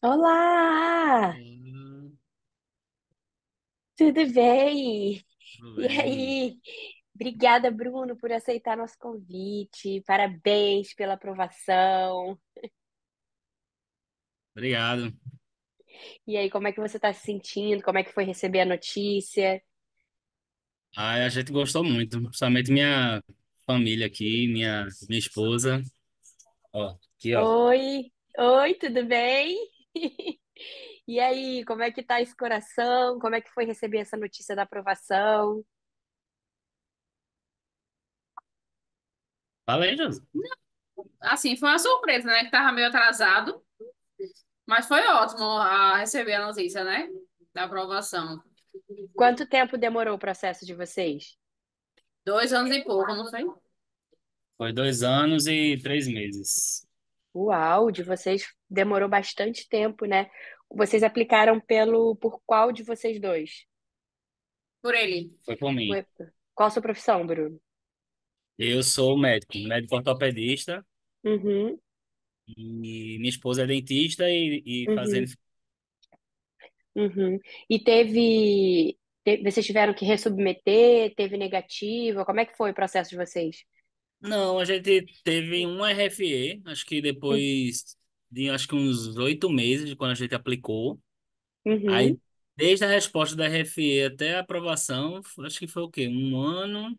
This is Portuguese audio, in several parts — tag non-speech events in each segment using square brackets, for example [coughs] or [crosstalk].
Olá! Tudo bem? Tudo E aí? Obrigada, Bruno, por aceitar nosso convite. Parabéns pela aprovação. Obrigado. E aí, como é que você está se sentindo? Como é que foi receber a notícia? Ah, a gente gostou muito, principalmente minha família aqui, minha, minha esposa. Ó, aqui, ó. Oi, oi, tudo bem? [laughs] E aí, como é que tá esse coração? Como é que foi receber essa notícia da aprovação? Falei, Josi. Assim, foi uma surpresa, né? Que tava meio atrasado, mas foi ótimo a receber a notícia, né? Da aprovação. Quanto tempo demorou o processo de vocês? Dois anos e pouco, não foi? Foi dois anos e três meses. Uau, de vocês demorou bastante tempo, né? Vocês aplicaram pelo por qual de vocês dois? Por ele. Foi por mim. Qual a sua profissão, Bruno? Eu sou médico, médico ortopedista Uhum, e minha esposa é dentista e, e uhum, fazendo. uhum. E teve, vocês tiveram que ressubmeter, teve negativa? Como é que foi o processo de vocês? Não, a gente teve um RFE, acho que hum. depois de acho que uns oito meses, de quando a gente aplicou. Aí, uhum. desde a resposta da RFE até a aprovação, acho que foi o quê? Um ano.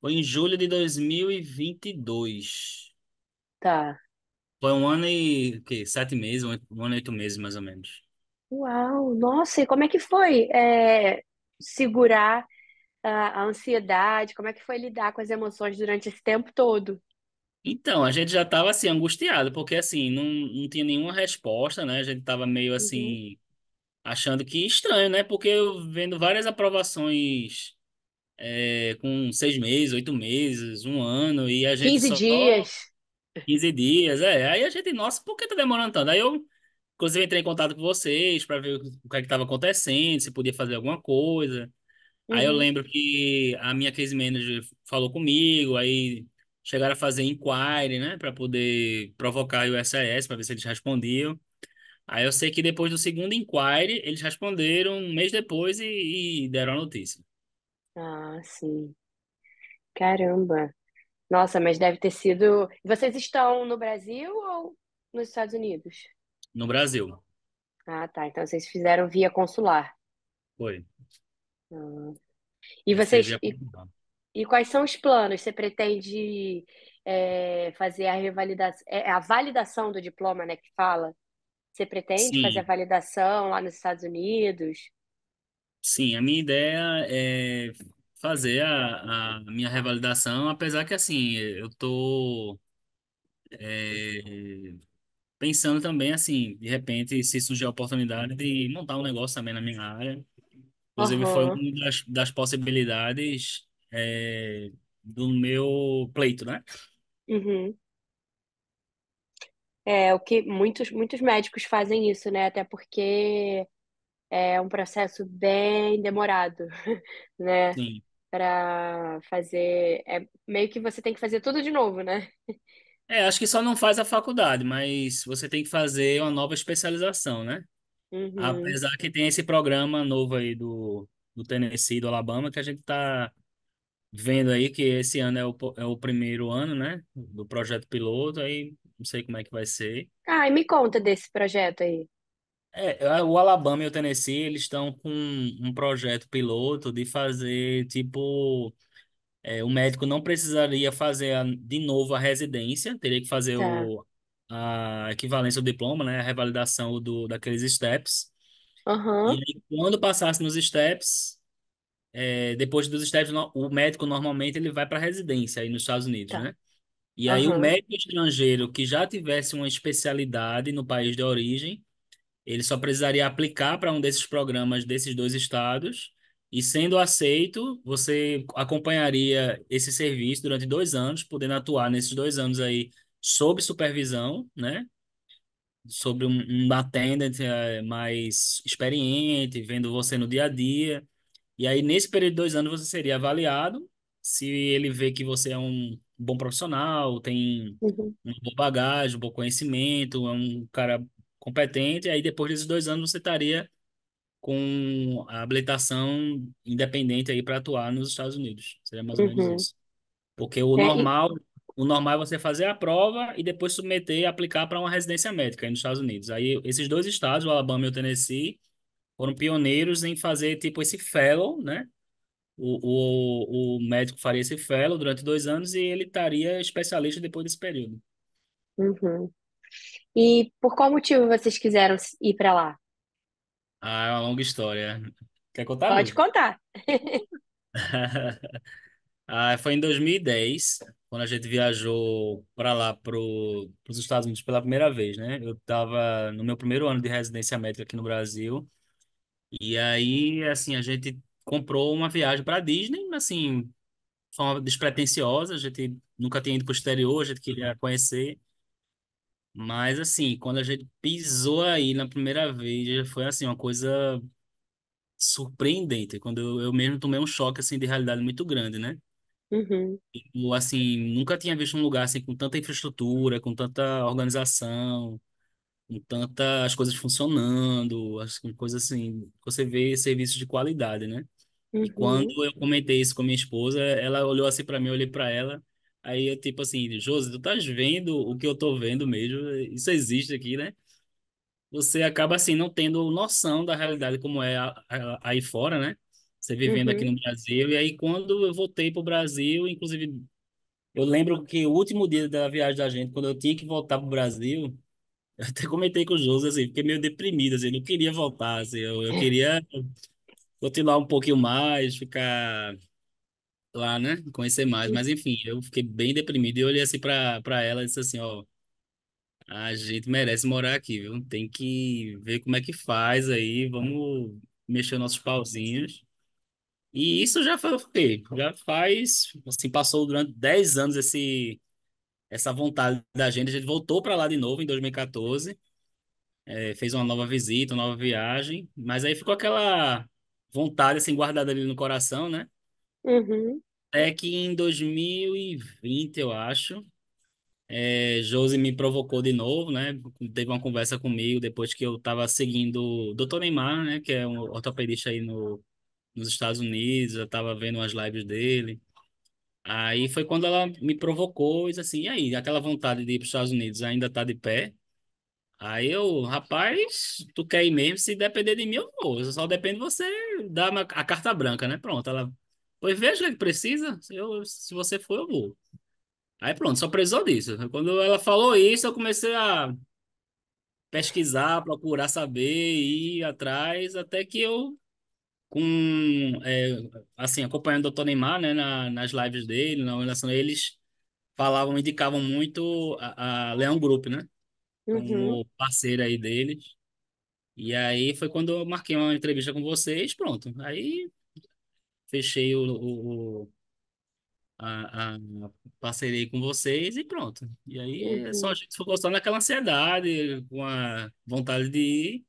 Foi em julho de 2022. Tá. Foi um ano e o quê? Sete meses, um ano e oito meses, mais ou menos. Uau, nossa, e como é que foi é, segurar a, ansiedade? Como é que foi lidar com as emoções durante esse tempo todo? Então, a gente já estava assim, angustiado, porque assim, não, não tinha nenhuma resposta, né? A gente estava meio assim, uhum. achando que estranho, né? Porque eu vendo várias aprovações é, com seis meses, oito meses, um ano, e a gente 15 só... dias. 15 dias, é. Aí a gente, nossa, por que tá demorando tanto? Aí eu, inclusive, entrei em contato com vocês para ver o que é estava acontecendo, se podia fazer alguma coisa. Aí eu uhum. lembro que a minha case manager falou comigo, aí chegaram a fazer inquiry, né, para poder provocar o SAS, para ver se eles respondiam. Aí eu sei que depois do segundo inquiry, eles responderam um mês depois e, e deram a notícia. Ah, sim. Caramba. Nossa, mas deve ter sido. Vocês estão no Brasil ou nos Estados Unidos? No Brasil. Ah, tá. Então vocês fizeram via consular. Foi. E vocês. E, quais são os planos? Você pretende é, fazer a revalidação, é, é a validação do diploma, né, que fala? Você pretende fazer a validação lá nos Estados Unidos? sim, a minha ideia é fazer a, a minha revalidação, apesar que assim, eu tô é, pensando também assim, de repente, se surgir a oportunidade de montar um negócio também na minha área. Inclusive, foi uma das, das possibilidades é, do meu pleito, né? Uhum. É o que muitos, muitos médicos fazem isso, né? Até porque é um processo bem demorado, [laughs] né? Sim. Para fazer. É meio que você tem que fazer tudo de novo, né? É, acho que só não faz a faculdade, mas você tem que fazer uma nova especialização, né? Uhum. Apesar que tem esse programa novo aí do, do Tennessee, do Alabama, que a gente está vendo aí que esse ano é o, é o primeiro ano, né? Do projeto piloto, aí não sei como é que vai ser. Ah, me conta desse projeto aí. É, é, o Alabama e o Tennessee, eles estão com um projeto piloto de fazer, tipo, é, o médico não precisaria fazer a, de novo a residência, teria que fazer tá. o, a equivalência do diploma, né? A revalidação do, daqueles steps. Uhum. E quando passasse nos steps, é, depois dos steps, o médico normalmente ele vai para residência aí nos Estados Unidos, tá. né? E aí o médico estrangeiro que já tivesse uma especialidade no país de origem, ele só precisaria aplicar para um desses programas desses dois estados. E sendo aceito, você acompanharia esse serviço durante dois anos, podendo atuar nesses dois anos aí sob supervisão, né? Sobre um, um attendant eh, mais experiente, vendo você no dia a dia. E aí, nesse período de dois anos, você seria avaliado. Se ele vê que você é um bom profissional, tem uhum. bom boa bagagem, um bom conhecimento, é um cara competente, aí depois desses dois anos você estaria com a habilitação independente aí para atuar nos Estados Unidos. Seria mais ou menos uhum. isso. Porque o é, normal o normal é você fazer a prova e depois submeter e aplicar para uma residência médica aí nos Estados Unidos. Aí esses dois estados, o Alabama e o Tennessee, foram pioneiros em fazer tipo esse fellow, né? O, o, o médico faria esse fellow durante dois anos e ele estaria especialista depois desse período. Uhum. E por qual motivo vocês quiseram ir para lá? Ah, é uma longa história. Quer contar? Pode mesmo? contar. [laughs] ah, foi em 2010 quando a gente viajou para lá, para os Estados Unidos pela primeira vez, né? Eu estava no meu primeiro ano de residência médica aqui no Brasil. E aí, assim, a gente comprou uma viagem para Disney, assim, de forma despretensiosa. A gente nunca tinha ido para o exterior, a gente queria conhecer. Mas, assim, quando a gente pisou aí na primeira vez, foi, assim, uma coisa surpreendente. Quando eu, eu mesmo tomei um choque, assim, de realidade muito grande, né? Tipo, assim, nunca tinha visto um lugar assim com tanta infraestrutura, com tanta organização, com tantas coisas funcionando, as assim, coisas assim, você vê serviços de qualidade, né? E uhum. quando eu comentei isso com a minha esposa, ela olhou assim pra mim, eu olhei pra ela. Aí eu tipo assim, José, tu estás vendo o que eu tô vendo mesmo? Isso existe aqui, né? Você acaba assim não tendo noção da realidade como é a- aí fora, né? Você vivendo uhum. aqui no Brasil. E aí, quando eu voltei para o Brasil, inclusive, eu lembro que o último dia da viagem da gente, quando eu tinha que voltar para o Brasil, [laughs] eu até comentei com o José, assim, fiquei meio deprimido, assim, não queria voltar, assim, eu, eu queria continuar um pouquinho mais, ficar lá, né? Conhecer mais. Mas enfim, eu fiquei bem deprimido e olhei assim para ela e disse assim, ó, a gente merece morar aqui, viu? Tem que ver como é que faz aí, vamos mexer nossos pauzinhos e isso já foi o quê? Já faz, assim, passou durante 10 anos esse, essa vontade da gente. A gente voltou para lá de novo em 2014, é, fez uma nova visita, uma nova viagem, mas aí ficou aquela vontade, assim, guardada ali no coração, né? Uhum. Até que em 2020, eu acho, é, Josi me provocou de novo, né? Teve uma conversa comigo depois que eu estava seguindo o Dr. Neymar, né? Que é um ortopedista aí no nos Estados Unidos, eu estava vendo umas lives dele. Aí foi quando ela me provocou, e assim, e aí, aquela vontade de ir para os Estados Unidos ainda está de pé? Aí eu, rapaz, tu quer ir mesmo? Se depender de mim, eu vou. Só depende de você dar a carta branca, né? Pronto, ela, pois veja o que precisa, eu, se você for, eu vou. Aí pronto, só precisou disso. Quando ela falou isso, eu comecei a pesquisar, procurar saber, ir atrás, até que eu com é, assim acompanhando o Dr. Neymar né na, nas lives dele na organização eles falavam indicavam muito a, a Leão Group né como parceiro uhum. parceira aí deles e aí foi quando eu marquei uma entrevista com vocês pronto aí fechei o, o a, a parceria com vocês e pronto e aí é uhum. só a gente ficou só naquela ansiedade com a vontade de ir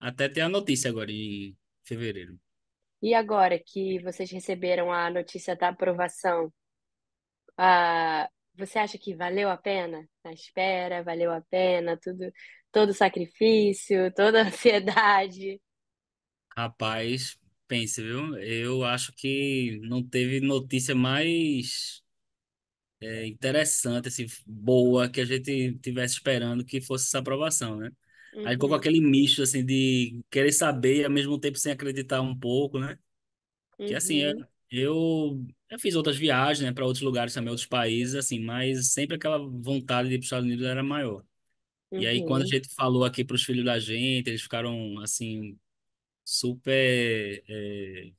até ter a notícia agora em fevereiro e agora que vocês receberam a notícia da aprovação, ah, você acha que valeu a pena a espera, valeu a pena tudo, todo sacrifício, toda [laughs] ansiedade? Rapaz, pense, viu? Eu acho que não teve notícia mais é, interessante, assim, boa que a gente tivesse esperando que fosse essa aprovação, né? Aí ficou com uhum. aquele misto, assim, de querer saber e ao mesmo tempo sem acreditar um pouco, né? Que assim, eu, uhum. eu, fiz outras viagens, né, para outros lugares também, outros países, assim, mas sempre aquela vontade de ir para os Estados Unidos era maior. E aí, quando a uhum. gente falou aqui para os filhos da gente, eles ficaram, assim, super é,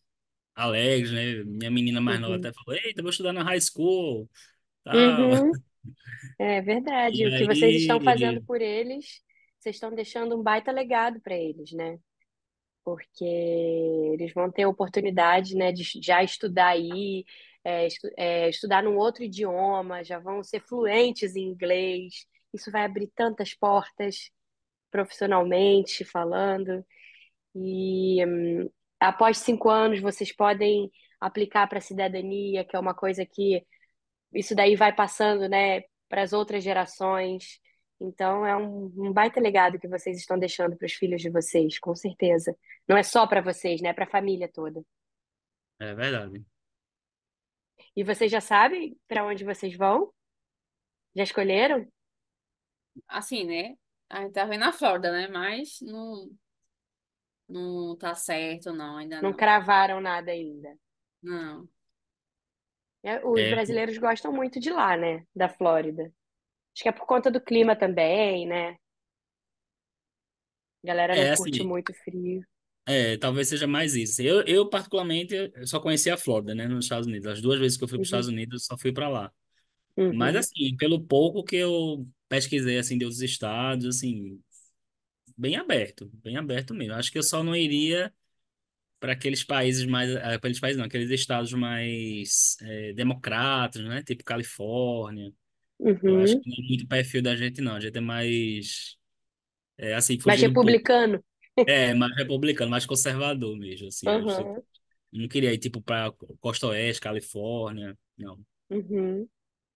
alegres, né? Minha menina mais nova até falou: Eita, vou estudar na high school. Tal. Uhum. [laughs] É verdade. o que vocês estão fazendo por eles vocês estão deixando um baita legado para eles, né? Porque eles vão ter a oportunidade né, de já estudar aí, é, estu é, estudar num outro idioma, já vão ser fluentes em inglês. Isso vai abrir tantas portas profissionalmente falando. E hum, após cinco anos, vocês podem aplicar para a cidadania, que é uma coisa que isso daí vai passando né, para as outras gerações. Então é um, um baita legado que vocês estão deixando para os filhos de vocês, com certeza. Não é só para vocês, né? É para a família toda. É verdade. E vocês já sabem para onde vocês vão? Já escolheram? Assim, né? A gente tá vendo a Flórida, né? Mas não, não tá certo, não, ainda não. Não cravaram nada ainda. Não. É, os É, brasileiros gostam muito de lá, né? Da Flórida. Acho que é por conta do clima também, né? A galera não É, assim, curte assim, muito frio. é, talvez seja mais isso. Eu, eu particularmente, eu só conheci a Flórida, né, nos Estados Unidos. As duas vezes que eu fui para os uhum. Estados Unidos, eu só fui para lá. Mas, uhum. assim, pelo pouco que eu pesquisei, assim, de outros estados, assim, bem aberto, bem aberto mesmo. Acho que eu só não iria para aqueles países mais, eh, aqueles países não, aqueles estados mais eh, democratas, né, tipo Califórnia. Eu acho Uhum. que não é muito perfil da gente, não. A gente é mais, é, assim, mais fugindo um pouco. republicano. É, mais republicano, mais conservador mesmo, assim. Eu sei- tipo, não queria ir, tipo, pra Costa Oeste, Califórnia, não. uhum.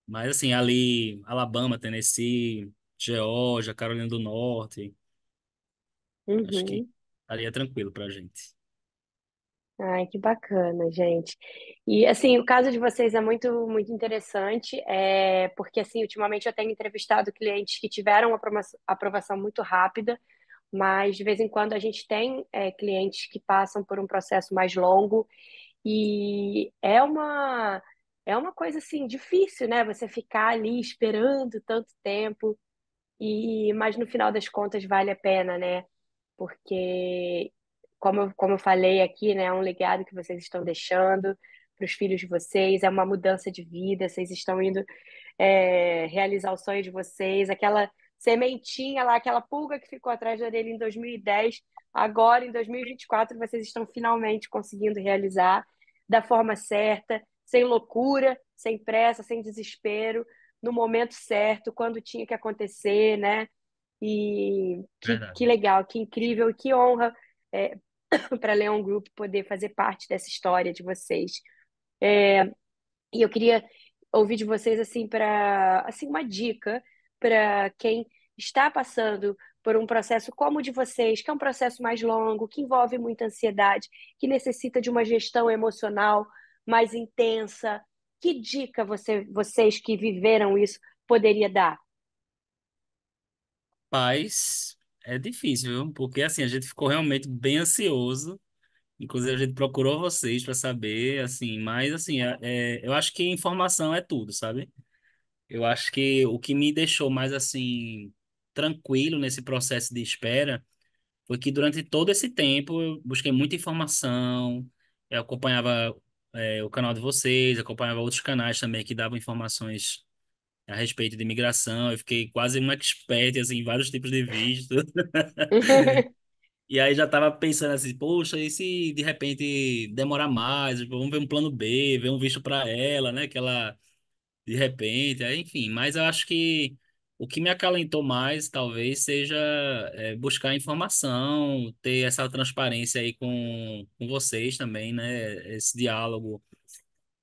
Mas, assim, ali, Alabama, Tennessee, Geórgia, Carolina do Norte, acho que Uhum. estaria é tranquilo pra gente. Ai, que bacana, gente. E assim, o caso de vocês é muito, muito interessante, é, porque assim, ultimamente eu tenho entrevistado clientes que tiveram aprovação, aprovação muito rápida, mas de vez em quando a gente tem é, clientes que passam por um processo mais longo e é uma é uma coisa assim difícil, né? Você ficar ali esperando tanto tempo e mas no final das contas vale a pena, né? Porque como, eu, como eu falei aqui, né, é um legado que vocês estão deixando para os filhos de vocês, é uma mudança de vida, vocês estão indo é, realizar o sonho de vocês, aquela sementinha lá, aquela pulga que ficou atrás da orelha em 2010, agora em 2024 vocês estão finalmente conseguindo realizar da forma certa, sem loucura, sem pressa, sem desespero, no momento certo, quando tinha que acontecer, né? E que, que legal, que incrível, que honra é, [coughs] para Leon Group poder fazer parte dessa história de vocês. É, e eu queria ouvir de vocês assim para assim uma dica para quem está passando por um processo como o de vocês, que é um processo mais longo, que envolve muita ansiedade, que necessita de uma gestão emocional mais intensa. Que dica você, vocês que viveram isso poderia dar? Paz, é difícil, viu? Porque assim, a gente ficou realmente bem ansioso. Inclusive, a gente procurou vocês para saber, assim, mas assim, é, é- eu acho que informação é tudo, sabe? Eu acho que o que me deixou mais assim tranquilo nesse processo de espera foi que durante todo esse tempo eu busquei muita informação, eu acompanhava é, o canal de vocês, acompanhava outros canais também que davam informações a respeito de imigração. Eu fiquei quase um expert assim, em vários tipos de visto. [laughs] e aí já estava pensando assim, poxa, e se de repente demorar mais? Vamos ver um plano B, ver um visto para ela, né? Que ela de repente, aí, enfim. Mas eu acho que o que me acalentou mais, talvez, seja é, buscar informação, ter essa transparência aí com, com vocês também, né? Esse diálogo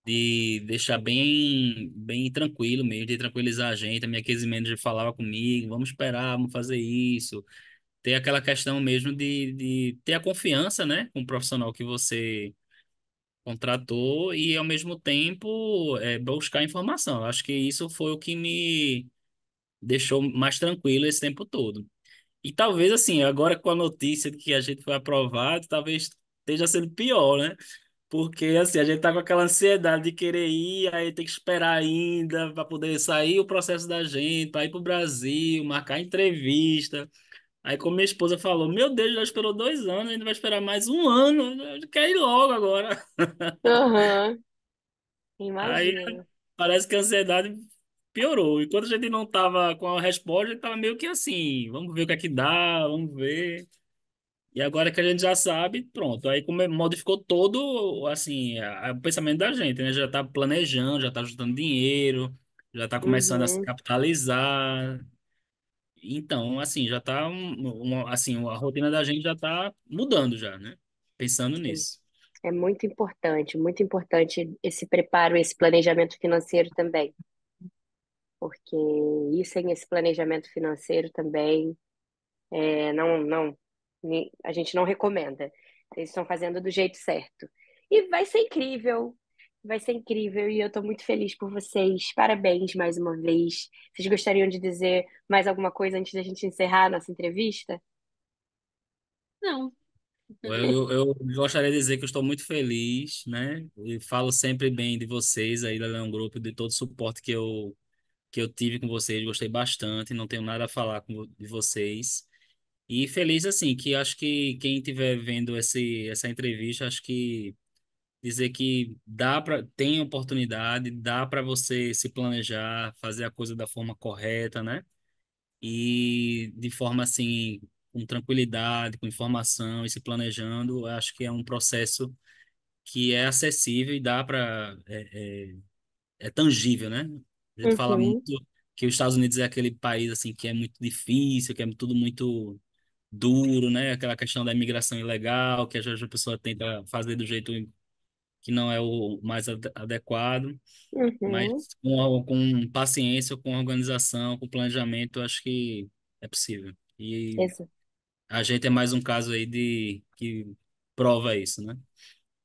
de deixar bem bem tranquilo mesmo, de tranquilizar a gente. A minha case manager falava comigo, vamos esperar, vamos fazer isso. Ter aquela questão mesmo de, de ter a confiança, né, com o profissional que você contratou e, ao mesmo tempo, é, buscar informação. acho que isso foi o que me deixou mais tranquilo esse tempo todo. E talvez, assim, agora com a notícia de que a gente foi aprovado, talvez esteja sendo pior, né? Porque assim, a gente tá com aquela ansiedade de querer ir, aí tem que esperar ainda para poder sair o processo da gente, para ir pro Brasil, marcar entrevista. Aí como minha esposa falou, meu Deus, já esperou dois anos, ainda vai esperar mais um ano, quer ir logo agora. Aham, [laughs] Aí imagino. parece que a ansiedade piorou. enquanto a gente não tava com a resposta, a gente tava meio que assim, vamos ver o que é que dá, vamos ver. E agora que a gente já sabe, pronto. Aí como modificou todo assim, a, a, o pensamento da gente, né? Já está planejando, já está juntando dinheiro, já está começando a se uhum. capitalizar. Então, assim, já está um, um, assim, a rotina da gente já está mudando já, né? Pensando Sim. nisso. É muito importante, muito importante esse preparo, esse planejamento financeiro também. Porque isso sem esse planejamento financeiro também, é, não, não, a gente não recomenda. Eles estão fazendo do jeito certo. E vai ser incrível. Vai ser incrível e eu estou muito feliz por vocês. Parabéns mais uma vez. Vocês gostariam de dizer mais alguma coisa antes da gente encerrar a nossa entrevista? Não. Eu, eu gostaria de dizer que estou muito feliz, né? E falo sempre bem de vocês aí da Leão Grupo, de todo o suporte que eu, que eu tive com vocês. Gostei bastante, não tenho nada a falar com, de vocês. E feliz assim, que acho que quem estiver vendo esse, essa entrevista, acho que dizer que dá para tem oportunidade, dá para você se planejar, fazer a coisa da forma correta, né? E de forma assim, com tranquilidade, com informação e se planejando, acho que é um processo que é acessível e dá para é, é, é, tangível, né? A gente fala uhum. muito que os Estados Unidos é aquele país assim que é muito difícil, que é tudo muito duro, né? Aquela questão da imigração ilegal, que às vezes a pessoa tenta fazer do jeito que não é o mais ad adequado, uhum. mas com, com paciência, com organização, com planejamento, acho que é possível. E isso. a gente é mais um caso aí de que prova isso, né?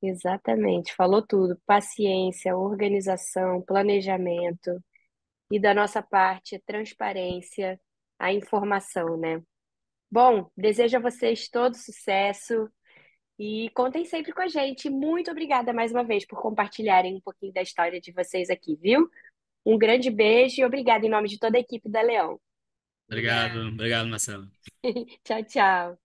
Exatamente, falou tudo. Paciência, organização, planejamento e da nossa parte, transparência, a informação, né? Bom, desejo a vocês todo sucesso e contem sempre com a gente. Muito obrigada mais uma vez por compartilharem um pouquinho da história de vocês aqui, viu? Um grande beijo e obrigada em nome de toda a equipe da Leão. Obrigado, obrigado, Marcelo. [laughs] tchau, tchau.